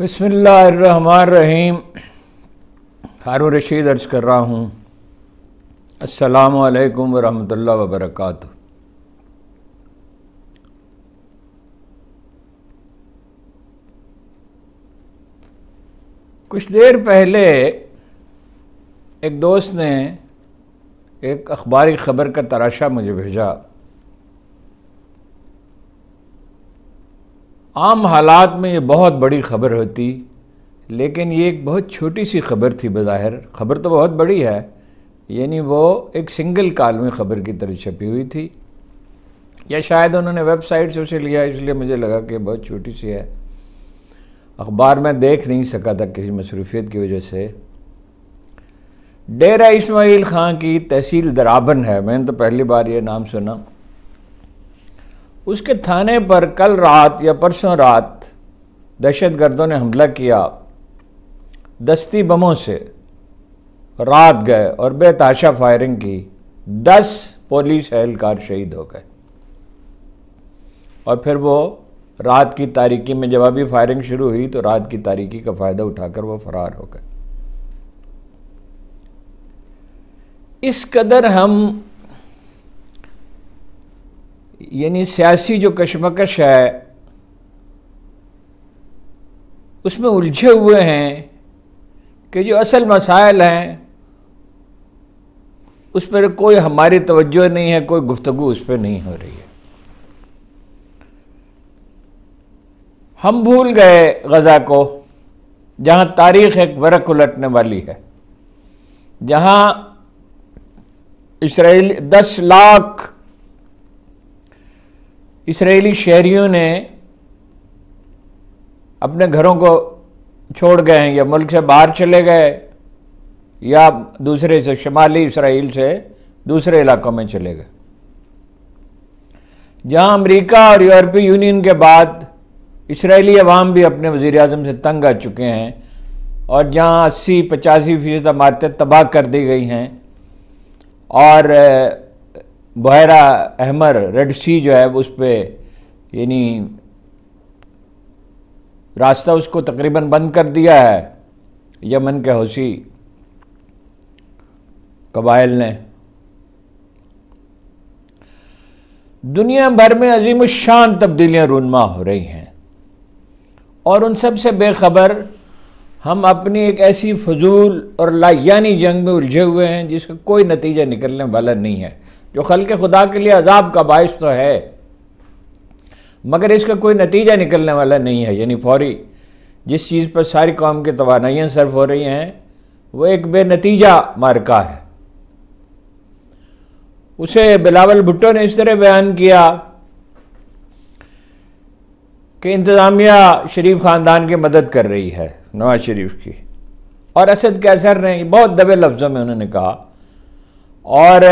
बसमीम हारू रशीद अर्ज़ कर रहा हूँ असलकम वरहमल वबरक कुछ देर पहले एक दोस्त ने एक अखबारी ख़बर का तराशा मुझे भेजा आम हालात में ये बहुत बड़ी खबर होती लेकिन ये एक बहुत छोटी सी खबर थी बज़ाहिर खबर तो बहुत बड़ी है यानी वो एक सिंगल कॉलमी खबर की तरह छपी हुई थी या शायद उन्होंने वेबसाइट से उसे लिया इसलिए मुझे लगा कि बहुत छोटी सी है अखबार में देख नहीं सका था किसी मसरूफियत की वजह से डेरा इसमाइल ख़ान की तहसील दराबन है मैंने तो पहली बार ये नाम सुना उसके थाने पर कल रात या परसों रात दहशत गर्दों ने हमला किया दस्ती बमों से रात गए और बेताशा फायरिंग की दस पुलिस एहलकार शहीद हो गए और फिर वो रात की तारीकी में जब अभी फायरिंग शुरू हुई तो रात की तारीकी का फ़ायदा उठाकर वो फरार हो गए इस कदर हम यानी सियासी जो कशमकश है उसमें उलझे हुए हैं कि जो असल मसाइल हैं उस पर कोई हमारी तवज्जो नहीं है कोई गुफ्तु उस पर नहीं हो रही है हम भूल गए गज़ा को जहाँ तारीख़ एक वरक उलटने वाली है जहाँ इसराइल दस लाख इसराइली शहरीों ने अपने घरों को छोड़ गए हैं या मुल्क से बाहर चले गए या दूसरे से शुमाली इसराइल से दूसरे इलाकों में चले गए जहां अमेरिका और यूरोपीय यूनियन के बाद इसराइली अवाम भी अपने वज़ी अजम से तंग आ चुके हैं और जहां अस्सी पचासी फीसद इमारतें तबाह कर दी गई हैं और बहरा अहमर रेड सी जो है उस पर यानी रास्ता उसको तकरीबन बंद कर दिया है यमन के हौसी कबाइल ने दुनिया भर में अजीम शान तब्दीलियाँ रूनमा हो रही हैं और उन सब से बेखबर हम अपनी एक ऐसी फजूल और लायानी जंग में उलझे हुए हैं जिसका कोई नतीजा निकलने वाला नहीं है जो खल के खुदा के लिए अजाब का बायस तो है मगर इसका कोई नतीजा निकलने वाला नहीं है यानी फौरी जिस चीज़ पर सारी कौम की तोानाइयाँ सर्फ हो रही हैं वो एक बेनतीजा मारका है उसे बिलावल भुट्टो ने इस तरह बयान किया कि इंतज़ामिया शरीफ ख़ानदान की मदद कर रही है नवाज शरीफ की और असद कैसर ने बहुत दबे लफ्ज़ों में उन्होंने कहा और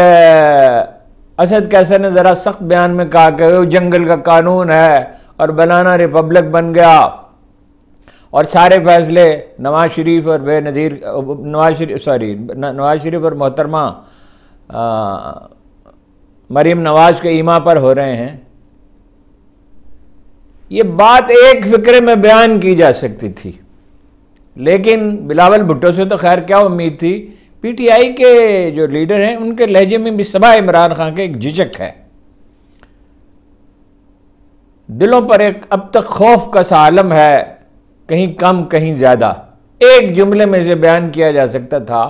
असद कैसर ने ज़रा सख्त बयान में कहा कि वो जंगल का कानून है और बनाना रिपब्लिक बन गया और सारे फैसले नवाज शरीफ और बेनज़ीर नवाज शरीफ सॉरी नवाज शरीफ और मोहतरमा मरीम नवाज के ईमा पर हो रहे हैं ये बात एक फिक्रे में बयान की जा सकती थी लेकिन बिलावल भुट्टो से तो खैर क्या उम्मीद थी पीटीआई के जो लीडर हैं उनके लहजे में भी सभा इमरान खान के एक झिझक है दिलों पर एक अब तक खौफ का सा आलम है कहीं कम कहीं ज़्यादा एक जुमले में से बयान किया जा सकता था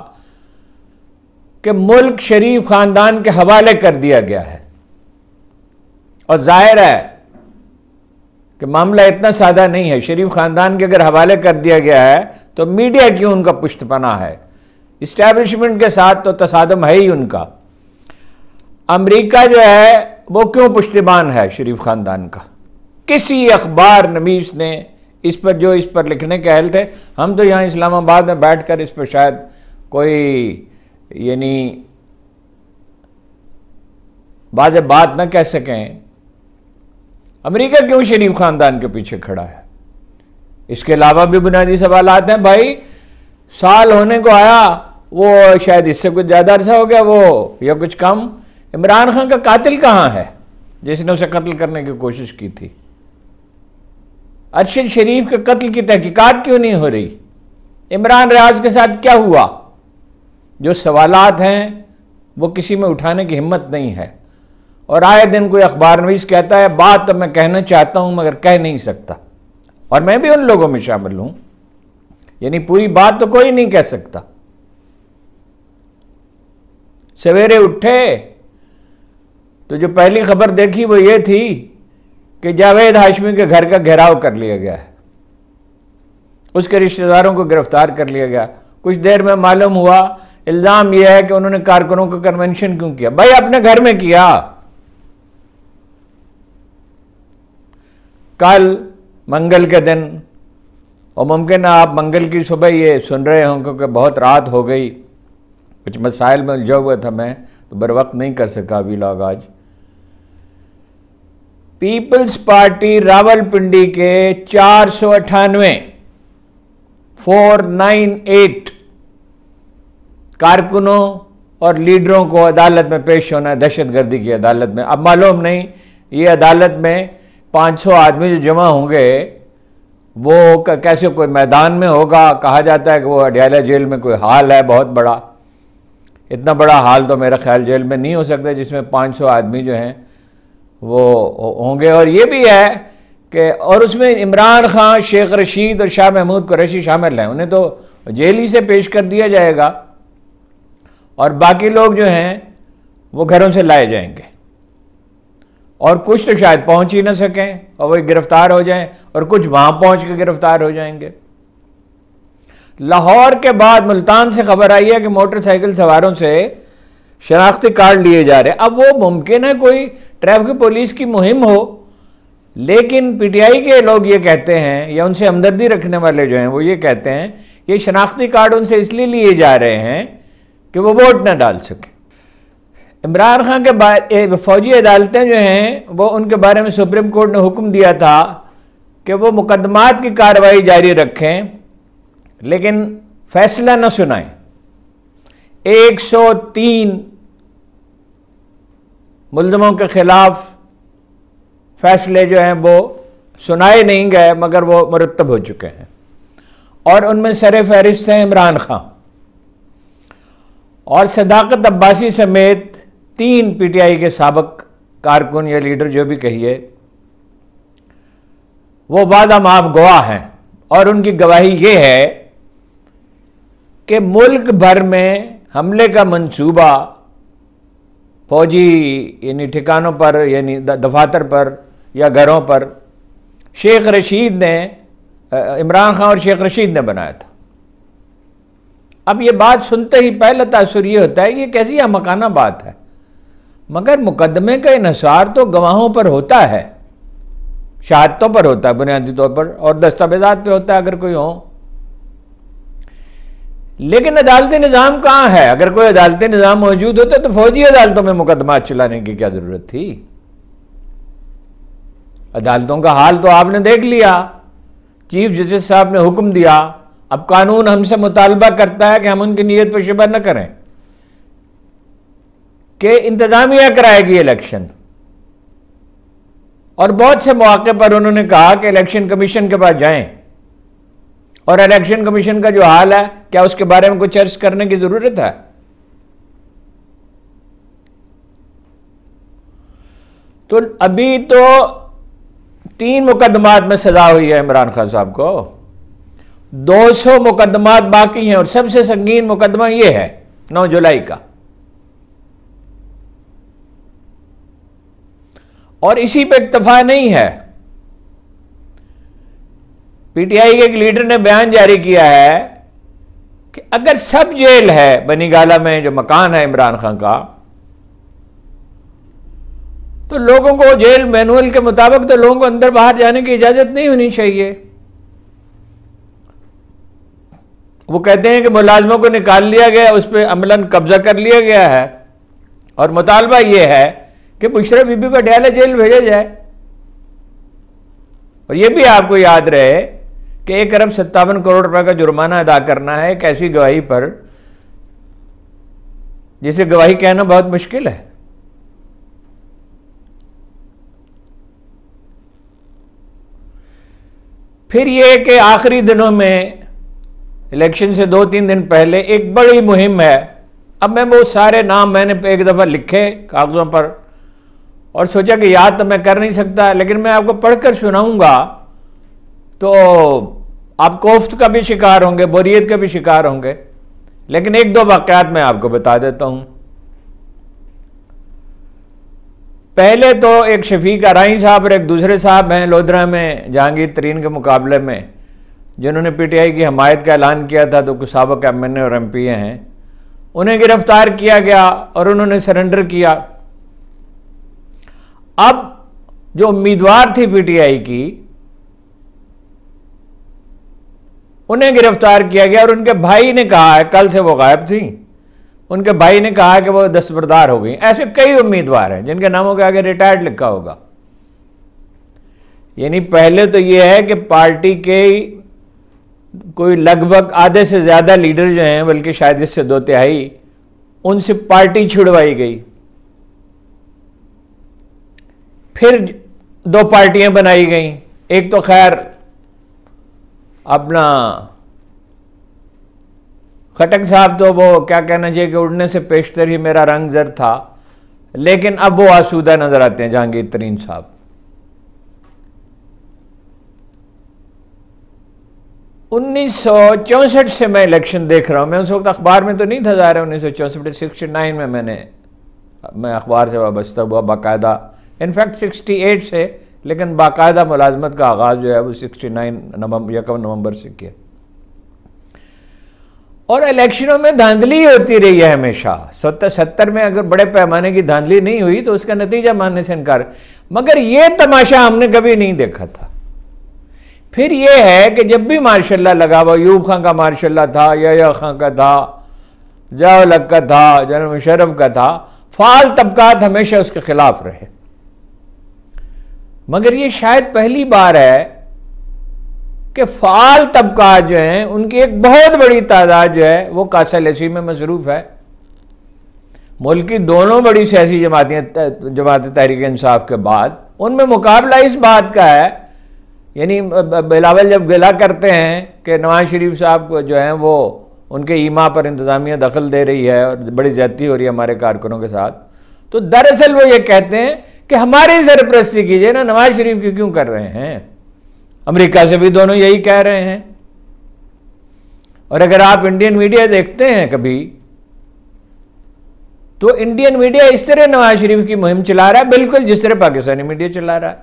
कि मुल्क शरीफ ख़ानदान के हवाले कर दिया गया है और जाहिर है कि मामला इतना सादा नहीं है शरीफ ख़ानदान के अगर हवाले कर दिया गया है तो मीडिया क्यों उनका पुष्टपना है इस्टेब्लिशमेंट के साथ तो तसादम है ही उनका अमेरिका जो है वो क्यों पुश्तमान है शरीफ ख़ानदान का किसी अखबार नमीस ने इस पर जो इस पर लिखने के अहल थे हम तो यहाँ इस्लामाबाद में बैठ कर इस पर शायद कोई यानी बाज बात ना कह सकें अमेरिका क्यों शरीफ ख़ानदान के पीछे खड़ा है इसके अलावा भी बुनियादी सवाल आते हैं भाई साल होने को आया वो शायद इससे कुछ ज़्यादा अरसा हो गया वो या कुछ कम इमरान खान का कातिल कहाँ है जिसने उसे कत्ल करने की कोशिश की थी अरशद शरीफ के कत्ल की तहकीकात क्यों नहीं हो रही इमरान रियाज के साथ क्या हुआ जो सवालात हैं वो किसी में उठाने की हिम्मत नहीं है और आए दिन कोई अखबार नवीस कहता है बात तो मैं कहना चाहता हूँ मगर कह नहीं सकता और मैं भी उन लोगों में शामिल हूँ यानी पूरी बात तो कोई नहीं कह सकता सवेरे उठे तो जो पहली खबर देखी वो ये थी कि जावेद हाशमी के घर का घेराव कर लिया गया है उसके रिश्तेदारों को गिरफ्तार कर लिया गया कुछ देर में मालूम हुआ इल्ज़ाम यह है कि उन्होंने कारकुनों को कन्वेंशन क्यों किया भाई अपने घर में किया कल मंगल के दिन और मुमकिन है आप मंगल की सुबह ये सुन रहे हों क्योंकि बहुत रात हो गई कुछ मसाइल में उलझा हुआ था मैं तो बर वक्त नहीं कर सका अभी लॉग आज पीपल्स पार्टी रावलपिंडी के चार सौ अठानवे फोर नाइन एट कारकुनों और लीडरों को अदालत में पेश होना है दहशतगर्दी की अदालत में अब मालूम नहीं ये अदालत में 500 आदमी जो जमा होंगे वो कैसे कोई मैदान में होगा कहा जाता है कि वो अडयाला जेल में कोई हाल है बहुत बड़ा इतना बड़ा हाल तो मेरा ख्याल जेल में नहीं हो सकता जिसमें 500 आदमी जो हैं वो होंगे और ये भी है कि और उसमें इमरान खान शेख रशीद और शाह महमूद कुरैशी शामिल हैं उन्हें तो जेल ही से पेश कर दिया जाएगा और बाकी लोग जो हैं वो घरों से लाए जाएंगे और कुछ तो शायद पहुंच ही ना सकें और वही गिरफ्तार हो जाएं और कुछ वहाँ पहुंच के गिरफ्तार हो जाएंगे लाहौर के बाद मुल्तान से खबर आई है कि मोटरसाइकिल सवारों से शनाख्ती कार्ड लिए जा रहे हैं अब वो मुमकिन है कोई ट्रैफिक पुलिस की मुहिम हो लेकिन पीटीआई के लोग ये कहते हैं या उनसे हमदर्दी रखने वाले जो हैं वो ये कहते हैं ये शनाख्ती कार्ड उनसे इसलिए लिए जा रहे हैं कि वो वोट ना डाल सके इमरान खान के फौजी अदालतें जो हैं वो उनके बारे में सुप्रीम कोर्ट ने हुक्म दिया था कि वो मुकदमात की कार्रवाई जारी रखें लेकिन फैसला न सुनाए 103 मुलजमों के खिलाफ फैसले जो हैं वो सुनाए नहीं गए मगर वो मरतब हो चुके हैं और उनमें सर फहरिस्त हैं इमरान खां और सदाकत अब्बासी समेत तीन पीटीआई के सबक कारकुन या लीडर जो भी कहिए वो वादा माफ गवाह हैं और उनकी गवाही ये है कि मुल्क भर में हमले का मंसूबा फौजी यानी ठिकानों पर यानी दफातर पर या घरों पर शेख रशीद ने इमरान खान और शेख रशीद ने बनाया था अब ये बात सुनते ही पहला तासर ये होता है कि कैसी मकाना बात है मगर मुकदमे का इसार तो गवाहों पर होता है शहादतों पर होता है बुनियादी तौर पर और दस्तावेजात पे होता है अगर कोई हो लेकिन अदालती निज़ाम कहाँ है अगर कोई अदालती निज़ाम मौजूद होता तो फौजी अदालतों में मुकदमा चलाने की क्या ज़रूरत थी अदालतों का हाल तो आपने देख लिया चीफ जस्टिस साहब ने हुक्म दिया अब कानून हमसे मुतालबा करता है कि हम उनकी नीयत पर शुबा न करें कि इंतज़ामिया कराएगी इलेक्शन और बहुत से मौके पर उन्होंने कहा कि इलेक्शन कमीशन के पास जाएं और इलेक्शन कमीशन का जो हाल है क्या उसके बारे में कुछ चर्च करने की जरूरत है तो अभी तो तीन मुकदमात में सजा हुई है इमरान खान साहब को 200 मुकदमात बाकी हैं और सबसे संगीन मुकदमा यह है 9 जुलाई का और इसी पे इतफा नहीं है पीटीआई के एक लीडर ने बयान जारी किया है कि अगर सब जेल है बनीगाला में जो मकान है इमरान खान का तो लोगों को जेल मैनुअल के मुताबिक तो लोगों को अंदर बाहर जाने की इजाजत नहीं होनी चाहिए वो कहते हैं कि मुलाजमों को निकाल लिया गया उस पर अमलन कब्जा कर लिया गया है और मुतालबा यह है कि मुशरफ बीबी पटियाला जेल भेजा जाए और यह भी आपको याद रहे कि एक अरब सत्तावन करोड़ रुपए का जुर्माना अदा करना है एक ऐसी गवाही पर जिसे गवाही कहना बहुत मुश्किल है फिर यह कि आखिरी दिनों में इलेक्शन से दो तीन दिन पहले एक बड़ी मुहिम है अब मैं वो सारे नाम मैंने एक दफ़ा लिखे कागज़ों पर और सोचा कि याद तो मैं कर नहीं सकता लेकिन मैं आपको पढ़कर सुनाऊंगा तो आप कोफ्त का भी शिकार होंगे बोरियत का भी शिकार होंगे लेकिन एक दो वाकत मैं आपको बता देता हूं पहले तो एक शफीक अराई साहब और एक दूसरे साहब हैं लोधरा में जहांगीर तरीन के मुकाबले में जिन्होंने पीटीआई की हमायत का ऐलान किया था तो कुछ सबक एम एन ए और एम पी ए हैं उन्हें गिरफ्तार किया गया और उन्होंने सरेंडर किया अब जो उम्मीदवार थी पीटीआई की उन्हें गिरफ्तार किया गया और उनके भाई ने कहा है कल से वो गायब थी उनके भाई ने कहा कि वो दस्तबरदार हो गई ऐसे कई उम्मीदवार हैं जिनके नामों के आगे रिटायर्ड लिखा होगा यानी पहले तो ये है कि पार्टी के कोई लगभग आधे से ज़्यादा लीडर जो हैं बल्कि शायद इससे दो तिहाई उनसे पार्टी छुड़वाई गई फिर दो पार्टियां बनाई गई एक तो खैर अपना खटक साहब तो वो क्या कहना चाहिए कि उड़ने से पेशतर ही मेरा रंग जर था लेकिन अब वो आसूदा नजर आते हैं जहांगीर तरीन साहब उन्नीस से मैं इलेक्शन देख रहा हूं मैं उस वक्त अखबार में तो नहीं था ज़ाहिर उन्नीस सौ चौंसठ सिक्सटी नाइन में मैंने मैं अखबार से वाबस्ता हुआ बाकायदा इनफैक्ट सिक्सटी एट से लेकिन बाकायदा मुलाजमत का आगाज़ जो है वो सिक्सटी नाइन नवंबर यकम नवंबर से किया और इलेक्शनों में धांधली होती रही है हमेशा सत्तर सत्तर में अगर बड़े पैमाने की धांधली नहीं हुई तो उसका नतीजा मानने से इनकार मगर ये तमाशा हमने कभी नहीं देखा था फिर ये है कि जब भी मार्शाला लगा हुआ यूब खां का मार्शाला था या खां का था जावलक का था जनरल मुशरफ का था फाल तबकात हमेशा उसके खिलाफ रहे मगर ये शायद पहली बार है कि फाल तबका जो है उनकी एक बहुत बड़ी तादाद जो है वो एसी में मसरूफ़ है मुल्क की दोनों बड़ी सियासी जमातें जमात तहरीक इंसाफ के बाद उनमें मुकाबला इस बात का है यानी बिलावल जब गिला करते हैं कि नवाज शरीफ साहब को जो है वो उनके ईमा पर इंतज़ामिया दखल दे रही है और बड़ी ज्यादती हो रही है हमारे कारकुनों के साथ तो दरअसल वो ये कहते हैं कि हमारी सरप्रस्ती कीजिए ना नवाज शरीफ की क्यों कर रहे हैं अमेरिका से भी दोनों यही कह रहे हैं और अगर आप इंडियन मीडिया देखते हैं कभी तो इंडियन मीडिया इस तरह नवाज शरीफ की मुहिम चला रहा है बिल्कुल जिस तरह पाकिस्तानी मीडिया चला रहा है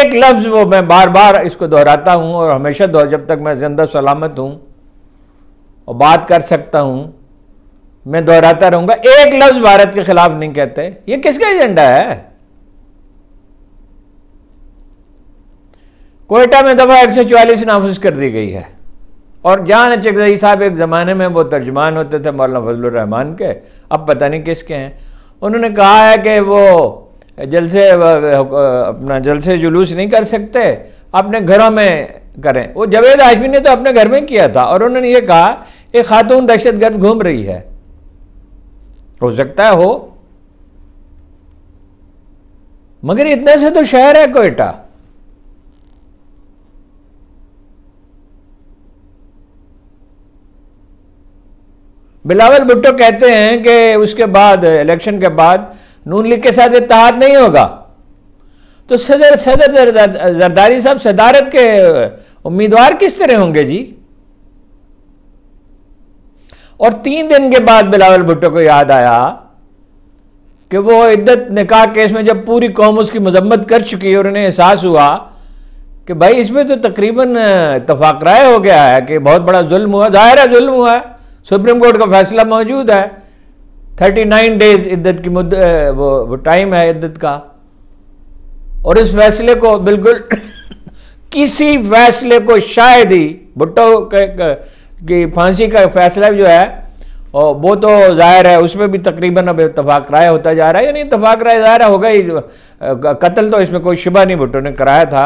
एक लफ्ज वो मैं बार बार इसको दोहराता हूं और हमेशा दो जब तक मैं जिंदा सलामत हूं और बात कर सकता हूं मैं दोहराता रहूंगा एक लफ्ज भारत के खिलाफ नहीं कहते ये किसका एजेंडा है कोयटा में दफा एक सौ चालीस नाफज कर दी गई है और जान चकजई साहब एक ज़माने में वो तर्जमान होते थे मौलाना फजलरहमान के अब पता नहीं किसके हैं उन्होंने कहा है कि वो जलसे अपना जलसे जुलूस नहीं कर सकते अपने घरों में करें वो जवेद आशमी ने तो अपने घर में किया था और उन्होंने ये कहा एक खातून दहशत गर्द घूम रही है हो सकता है हो मगर इतने से तो शहर है कोयटा बिलावल भुट्टो कहते हैं कि उसके बाद इलेक्शन के बाद नून लीग के साथ इतिहाद नहीं होगा तो सदर सदर जरदारी साहब सदारत के उम्मीदवार किस तरह होंगे जी और तीन दिन के बाद बिलावल भुट्टो को याद आया कि वो इद्दत निकाह केस में जब पूरी कौम उसकी मजम्मत कर चुकी है और उन्हें एहसास हुआ कि भाई इसमें तो तकरीबन इतफाक राय हो गया है कि बहुत बड़ा जुल्म हुआ जाहिर है जुल्म हुआ है सुप्रीम कोर्ट का फैसला मौजूद है थर्टी नाइन डेज इद्दत की मुद्द वो, वो टाइम है इद्दत का और इस फैसले को बिल्कुल किसी फैसले को शायद ही भुट्टो कि फांसी का फैसला जो है वो तो ज़ाहिर है उसमें भी तकरीबन अब इतफाक राय होता जा रहा है यानी इतफाक राय ज़ाहिर हो गई कत्ल तो इसमें कोई शुबा नहीं भुट्टो ने कराया था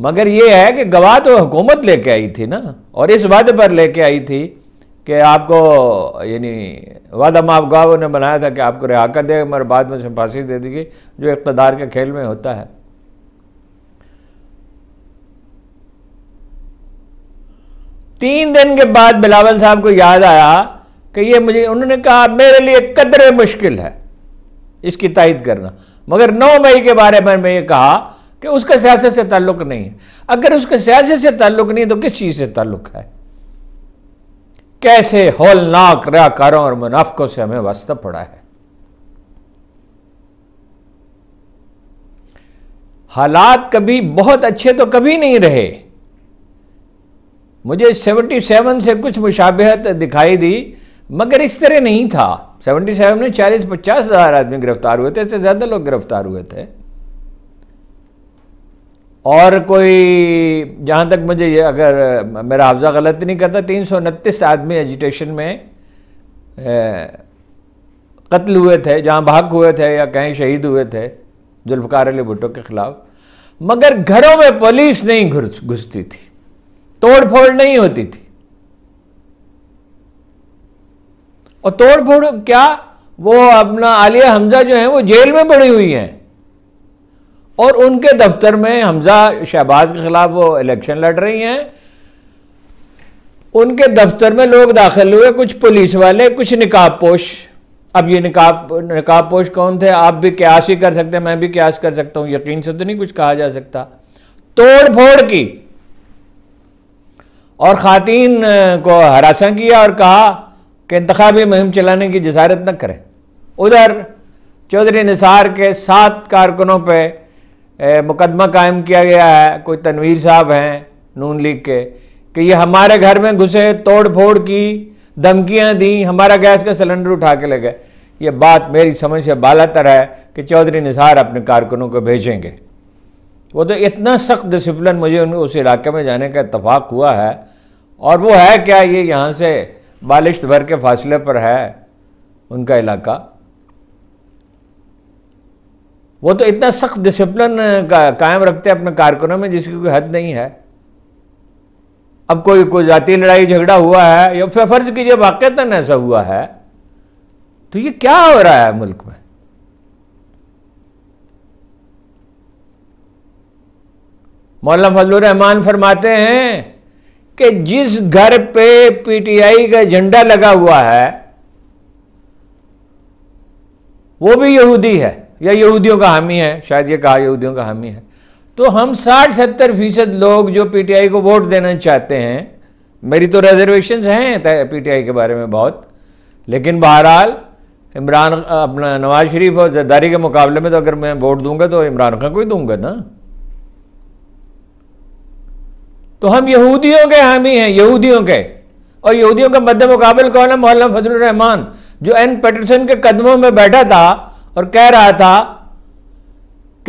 मगर ये है कि गवाह तो हुकूमत लेके आई थी ना और इस वादे पर लेके आई थी कि आपको यानी वादा माफ गवाह ने बनाया था कि आपको रिहा कर देगा मगर बाद में उसे फांसी दे दी जो इकतदार के खेल में होता है तीन दिन के बाद बिलावल साहब को याद आया कि ये मुझे उन्होंने कहा मेरे लिए कदर मुश्किल है इसकी तायद करना मगर 9 मई के बारे में मैं ये कहा कि उसके सियासत से ताल्लुक नहीं है अगर उसके सियासत से ताल्लुक नहीं तो किस चीज़ से ताल्लुक है कैसे होलनाक रहाकारों और मुनाफकों से हमें वास्ता पड़ा है हालात कभी बहुत अच्छे तो कभी नहीं रहे मुझे 77 से कुछ मुशाबहत दिखाई दी मगर इस तरह नहीं था 77 में 40 पचास हज़ार आदमी गिरफ्तार हुए थे इससे ज़्यादा लोग गिरफ्तार हुए थे और कोई जहाँ तक मुझे ये अगर मेरा हाफजा गलत नहीं करता तीन सौ उनतीस आदमी एजिटेशन में कत्ल हुए थे जहां भाग हुए थे या कहीं शहीद हुए थे जुल्फकार अली भुट्टो के ख़िलाफ़ मगर घरों में पुलिस नहीं घुसती थी तोड़ फोड़ नहीं होती थी और तोड़ फोड़ क्या वो अपना आलिया हमजा जो है वो जेल में पड़ी हुई हैं और उनके दफ्तर में हमजा शहबाज के खिलाफ वो इलेक्शन लड़ रही हैं उनके दफ्तर में लोग दाखिल हुए कुछ पुलिस वाले कुछ निकाब पोश अब ये निकाब निकाब पोश कौन थे आप भी क्यास ही कर सकते हैं मैं भी क्यास कर सकता हूं यकीन से तो नहीं कुछ कहा जा सकता तोड़ फोड़ की और ख़ातन को हरासा किया और कहा कि इंतबी मुहिम चलाने की जसारत न करें उधर चौधरी निसार के सात कारकुनों पर मुकदमा कायम किया गया है कोई तनवीर साहब हैं नून लीग के कि ये हमारे घर में घुसे तोड़ फोड़ की धमकियाँ दी हमारा गैस का सिलेंडर उठा के ले गए ये बात मेरी समझ से बाला तर है कि चौधरी निसार अपने कारकुनों को भेजेंगे वो तो इतना सख्त डिसिप्लिन मुझे उस इलाके में जाने का इतफाक़ हुआ है और वो है क्या ये यहाँ से बालिश्त भर के फासले पर है उनका इलाका वो तो इतना सख्त डिसिप्लिन का, कायम रखते हैं अपने कारकुनों में जिसकी कोई हद नहीं है अब कोई कोई जाती लड़ाई झगड़ा हुआ है या फिर फर्ज कीजिए वाक़ता ऐसा हुआ है तो ये क्या हो रहा है मुल्क में मौलाना फजल रहमान फरमाते हैं कि जिस घर पे पीटीआई का झंडा लगा हुआ है वो भी यहूदी है या यहूदियों का हामी है शायद ये कहा यहूदियों का हामी है तो हम 60-70 फीसद लोग जो पीटीआई को वोट देना चाहते हैं मेरी तो रिजर्वेशन हैं पीटीआई के बारे में बहुत लेकिन बहरहाल इमरान अपना नवाज शरीफ और जरदारी के मुकाबले में तो अगर मैं वोट दूंगा तो इमरान खान को ही दूंगा ना तो हम यहूदियों के हामी हैं यहूदियों के और यहूदियों का मध्य मुकाबल कौन है मौलाना फजल रहमान जो एन पेटरसन के कदमों में बैठा था और कह रहा था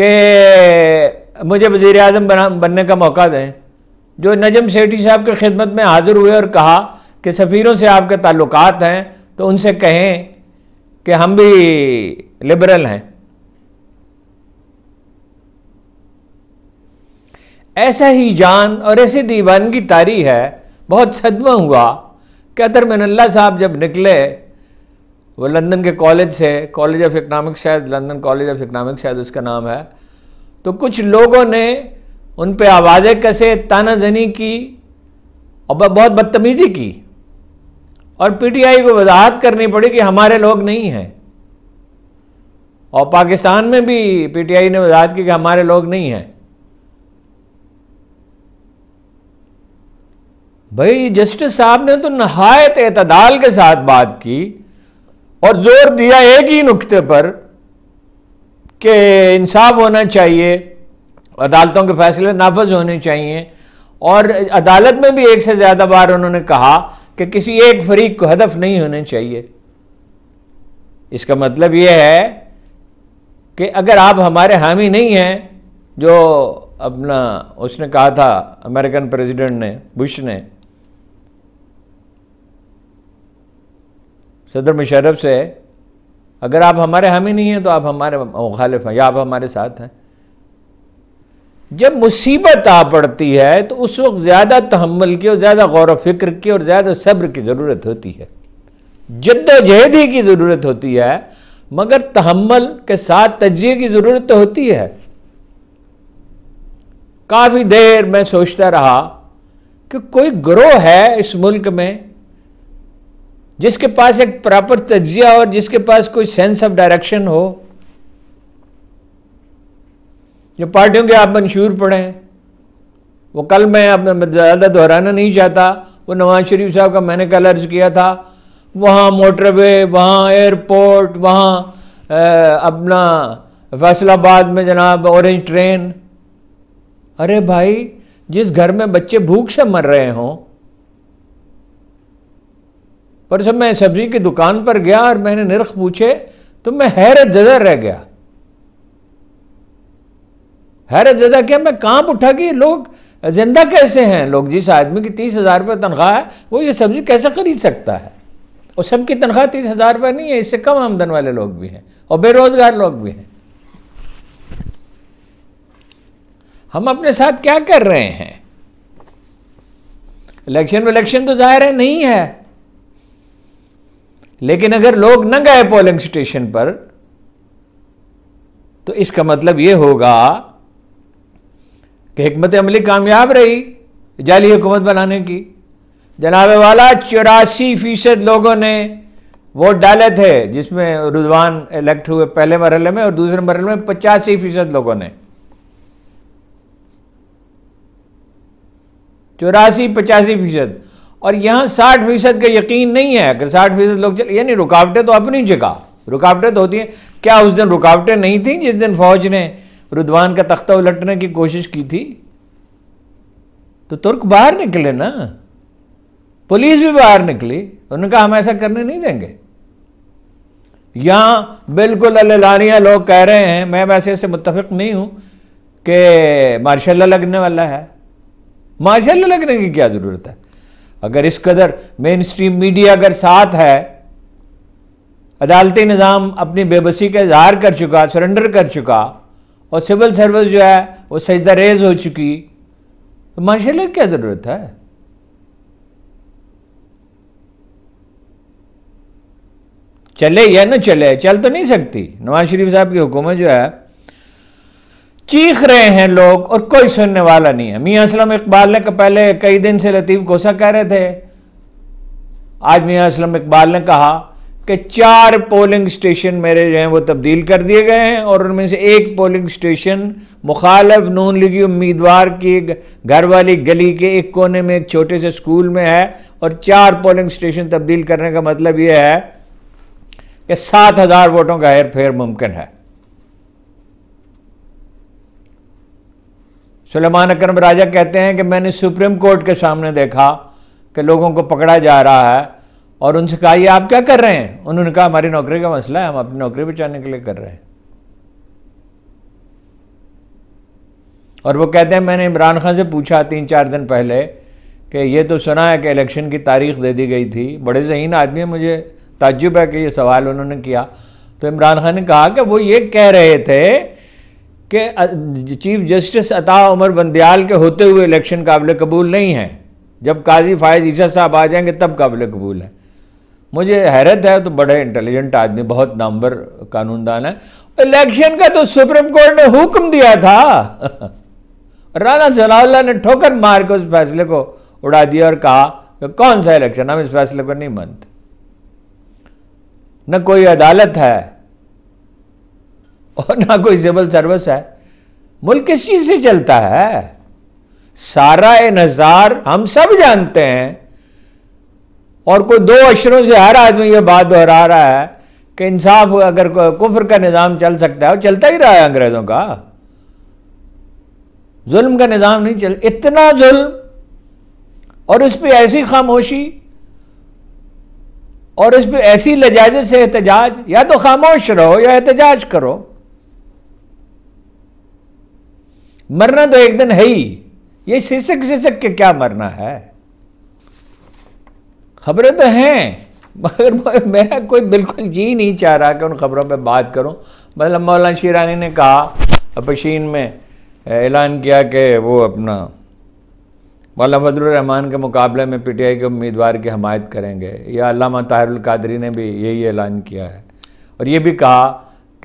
कि मुझे वजीर अजम बनने का मौका दें जो नजम सेठी साहब की खिदमत में हाजिर हुए और कहा कि सफ़ीरों से आपके ताल्लुक हैं तो उनसे कहें कि हम भी लिबरल हैं ऐसा ही जान और ऐसी दीवानगी तारी है बहुत सदमा हुआ कि अतर मिनल्ला साहब जब निकले वो लंदन के कॉलेज से कॉलेज ऑफ इकनॉमिक्स शायद लंदन कॉलेज ऑफ इकनॉमिक्स शायद उसका नाम है तो कुछ लोगों ने उन पर आवाज़ें कसे तानाजनी की और बहुत बदतमीज़ी की और पीटीआई को वजाहत करनी पड़ी कि हमारे लोग नहीं हैं और पाकिस्तान में भी पीटीआई ने वजाहत की कि हमारे लोग नहीं हैं भाई जस्टिस साहब ने तो नहायत एतदाल के साथ बात की और जोर दिया एक ही नुकते पर कि इंसाफ होना चाहिए अदालतों के फैसले नाफज होने चाहिए और अदालत में भी एक से ज़्यादा बार उन्होंने कहा कि किसी एक फरीक को हदफ नहीं होने चाहिए इसका मतलब यह है कि अगर आप हमारे हामी नहीं हैं जो अपना उसने कहा था अमेरिकन प्रेसिडेंट ने बुश ने सदर मुशरफ से अगर आप हमारे हम ही नहीं हैं तो आप हमारे मुखालिफ हैं या आप हमारे साथ हैं जब मुसीबत आ पड़ती है तो उस वक्त ज़्यादा तहमल की और ज़्यादा गौर फिक्र की और ज़्यादा सब्र की ज़रूरत होती है जद्दोजहद ही की ज़रूरत होती है मगर तहमल के साथ तजिए की ज़रूरत तो होती है काफ़ी देर मैं सोचता रहा कि कोई ग्रोह है इस मुल्क में जिसके पास एक प्रॉपर तजिया और जिसके पास कोई सेंस ऑफ डायरेक्शन हो जो पार्टियों के आप मंशूर पढ़े वो कल मैं अपना ज़्यादा दोहराना नहीं चाहता वो नवाज शरीफ साहब का मैंने कल अर्ज किया था वहाँ मोटरवे वहाँ एयरपोर्ट वहाँ अपना फैसलाबाद में जनाब ऑरेंज ट्रेन अरे भाई जिस घर में बच्चे भूख से मर रहे हों पर जब मैं सब्जी की दुकान पर गया और मैंने निरख पूछे तो मैं हैरत जदा रह गया हैरत जदा क्या मैं कांप उठा कि लोग जिंदा कैसे हैं लोग जिस आदमी की तीस हज़ार रुपये तनख्वाह है वो ये सब्जी कैसे खरीद सकता है और सबकी तनख्वाह तीस हज़ार रुपये नहीं है इससे कम आमदन वाले लोग भी हैं और बेरोज़गार लोग भी हैं हम अपने साथ क्या कर रहे हैं इलेक्शन में इलेक्शन तो जाहिर है नहीं है लेकिन अगर लोग न गए पोलिंग स्टेशन पर तो इसका मतलब यह होगा कि हमत अमली कामयाब रही जाली हुकूमत बनाने की जनाबे वाला चौरासी फीसद लोगों ने वोट डाले थे जिसमें रुजवान इलेक्ट हुए पहले मरहले में और दूसरे मरहले में पचासी फीसद लोगों ने चौरासी पचासी फीसद और यहाँ साठ फीसद का यकीन नहीं है कि साठ फीसद लोग चले यानी रुकावटें तो अपनी जगह रुकावटें तो होती हैं क्या उस दिन रुकावटें नहीं थी जिस दिन फौज ने रुदवान का तख्ता उलटने की कोशिश की थी तो तुर्क बाहर निकले ना पुलिस भी बाहर निकली उन्होंने कहा हम ऐसा करने नहीं देंगे यहाँ बिल्कुल अलानिया लोग कह रहे हैं मैं वैसे ऐसे मुतफिक नहीं हूँ कि मार्शाला लगने वाला है मार्शाला लगने की क्या ज़रूरत है अगर इस कदर मेन स्ट्रीम मीडिया अगर साथ है अदालती निज़ाम अपनी बेबसी का इजहार कर चुका सरेंडर कर चुका और सिविल सर्विस जो है वो सजदा रेज हो चुकी तो माशा क्या ज़रूरत है चले या ना चले चल तो नहीं सकती नवाज शरीफ साहब की हुकूमत जो है चीख रहे हैं लोग और कोई सुनने वाला नहीं है मियाँ असलम इकबाल ने पहले कई दिन से लतीफ़ गोसा कह रहे थे आज मियाँ असलम इकबाल ने कहा कि चार पोलिंग स्टेशन मेरे जो हैं वो तब्दील कर दिए गए हैं और उनमें से एक पोलिंग स्टेशन मुखालफ नून लीगी उम्मीदवार की घर वाली गली के एक कोने में एक छोटे से स्कूल में है और चार पोलिंग स्टेशन तब्दील करने का मतलब ये है कि सात हज़ार वोटों का हेर फेर मुमकिन है सुलेमान अकरम राजा कहते हैं कि मैंने सुप्रीम कोर्ट के सामने देखा कि लोगों को पकड़ा जा रहा है और उनसे कहा ये आप क्या कर रहे हैं उन्होंने कहा हमारी नौकरी का मसला है हम अपनी नौकरी बचाने के लिए कर रहे हैं और वो कहते हैं मैंने इमरान खान से पूछा तीन चार दिन पहले कि ये तो सुना है कि इलेक्शन की तारीख दे दी गई थी बड़े जहीन आदमी है मुझे ताज्जुब है कि ये सवाल उन्होंने किया तो इमरान खान ने कहा कि वो ये कह रहे थे कि चीफ जस्टिस अता उमर बंदयाल के होते हुए इलेक्शन काबिल कबूल नहीं है जब काजी फायज ईशा साहब आ जाएंगे तब काबिल कबूल है मुझे हैरत है तो बड़े इंटेलिजेंट आदमी बहुत नामवर कानूनदान है इलेक्शन का तो सुप्रीम कोर्ट ने हुक्म दिया था राना जला ने ठोकर मार के उस फैसले को उड़ा दिया और कहा कि कौन सा इलेक्शन हम इस फैसले को नहीं मानते न कोई अदालत है और ना कोई सिविल सर्विस है मुल्क किस चीज़ से चलता है सारा ए नज़ार हम सब जानते हैं और कोई दो अशरों से हर आदमी यह बात दोहरा रहा है कि इंसाफ अगर कुफर का निज़ाम चल सकता है वो चलता ही रहा है अंग्रेज़ों का जुल्म का निज़ाम नहीं चल इतना जुल्म और इस पर ऐसी खामोशी और इस पर ऐसी लजाजत से एहतजाज या तो खामोश रहो या एहतजाज करो मरना तो एक दिन है ही ये शीर्षक शीर्षक के क्या मरना है खबरें तो हैं मगर मेरा कोई बिल्कुल जी नहीं चाह रहा कि उन खबरों पे बात करूं मतलब मौलाना शीरानी ने कहा अपशीन में ऐलान किया कि वो अपना मौलाना फजलरहमान के मुकाबले में पीटीआई के उम्मीदवार की हमायत करेंगे या अलामा ताहरुल कादरी ने भी यही ऐलान किया है और ये भी कहा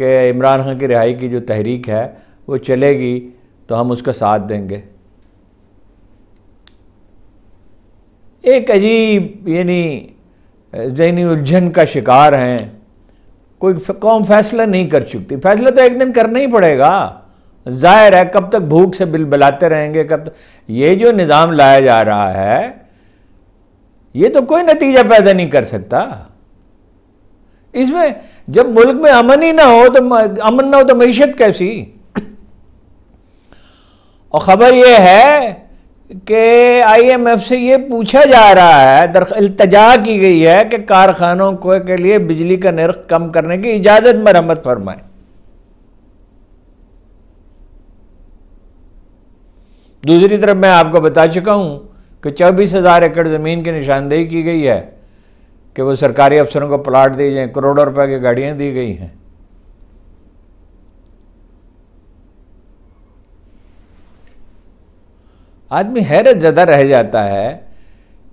कि इमरान खान की रिहाई की जो तहरीक है वो चलेगी तो हम उसका साथ देंगे एक अजीब यानी जहनी उलझन का शिकार हैं कोई कौम फैसला नहीं कर चुकती फैसला तो एक दिन करना ही पड़ेगा जाहिर है कब तक भूख से बिल बिलाते रहेंगे कब तक ये जो निज़ाम लाया जा रहा है ये तो कोई नतीजा पैदा नहीं कर सकता इसमें जब मुल्क में अमन ही ना हो तो अमन ना हो तो मीशत कैसी और ख़बर यह है कि आईएमएफ से ये पूछा जा रहा है दर अल्तजा की गई है कि कारखानों को के लिए बिजली का निर्ख कम करने की इजाज़त मरम्मत फरमाएं दूसरी तरफ मैं आपको बता चुका हूँ कि चौबीस हज़ार एकड़ ज़मीन की निशानदेही की गई है कि वो सरकारी अफसरों को प्लाट दिए जाएँ करोड़ों रुपए की गाड़ियाँ दी गई हैं आदमी हैरत ज़्यादा रह जाता है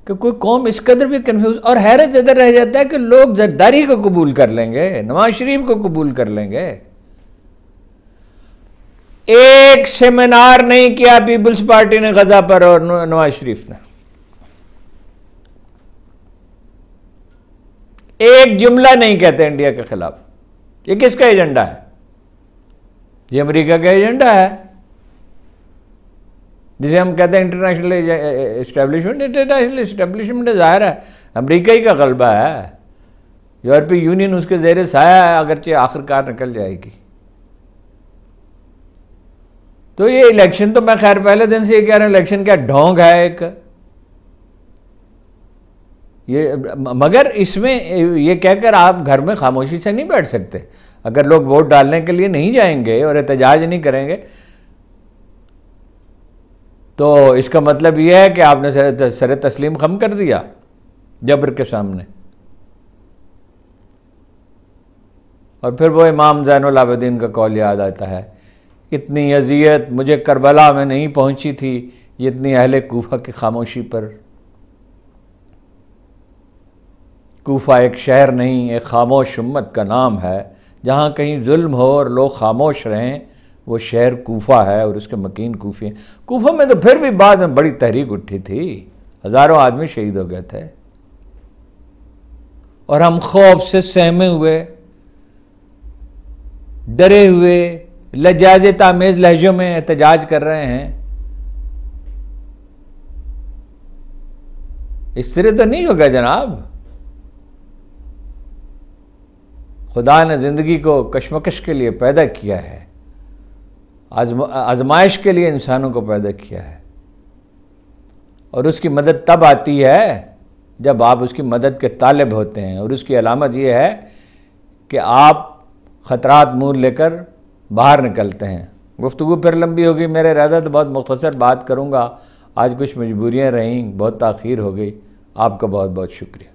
कि कोई कौम इस कदर भी कन्फ्यूज और हैरत ज़्यादा रह जाता है कि लोग जरदारी को कबूल कर लेंगे नवाज शरीफ को कबूल कर लेंगे एक सेमिनार नहीं किया पीपल्स पार्टी ने गजा पर और नवाज शरीफ ने एक जुमला नहीं कहते इंडिया के खिलाफ ये किसका एजेंडा है ये अमेरिका का एजेंडा है जिसे हम कहते हैं इंटरनेशनल इस्टेब्लिशमेंट इंटरनेशनल इस्टेब्लिशमेंट ज़ाहिर है अमरीका ही का गलबा है यूरोपीय यूनियन उसके जेर साया है अगरचे आखिरकार निकल जाएगी तो ये इलेक्शन तो मैं खैर पहले दिन से ये कह रहा हूँ इलेक्शन क्या ढोंग है एक ये मगर इसमें ये कहकर आप घर में खामोशी से नहीं बैठ सकते अगर लोग वोट डालने के लिए नहीं जाएंगे और एहतजाज नहीं करेंगे तो इसका मतलब यह है कि आपने सर सर तस्लीम खम कर दिया जबर के सामने और फिर वो इमाम जैनलाबद्दीन का कौल याद आता है इतनी अजियत मुझे करबला में नहीं पहुंची थी जितनी अहल कोफा की खामोशी पर कोफा एक शहर नहीं एक खामोश उम्मत का नाम है जहाँ कहीं जुल्म हो और लोग खामोश रहें वो शहर कोफा है और उसके मकीन कोफी हैं कोफा में तो फिर भी बाद में बड़ी तहरीक उठी थी हज़ारों आदमी शहीद हो गए थे और हम खौफ से सहमे हुए डरे हुए लजाज तामेज लहजों में एहतजाज कर रहे हैं इस तरह तो नहीं होगा जनाब खुदा ने ज़िंदगी को कशमकश के लिए पैदा किया है आजमाइश के लिए इंसानों को पैदा किया है और उसकी मदद तब आती है जब आप उसकी मदद के तालब होते हैं और उसकी अलामत यह है कि आप ख़तरात मुँह लेकर बाहर निकलते हैं गुफ्तु फिर लंबी होगी मेरे इरादा तो बहुत मुख्तर बात करूँगा आज कुछ मजबूरियाँ रहीं बहुत तखीर हो गई आपका बहुत बहुत शुक्रिया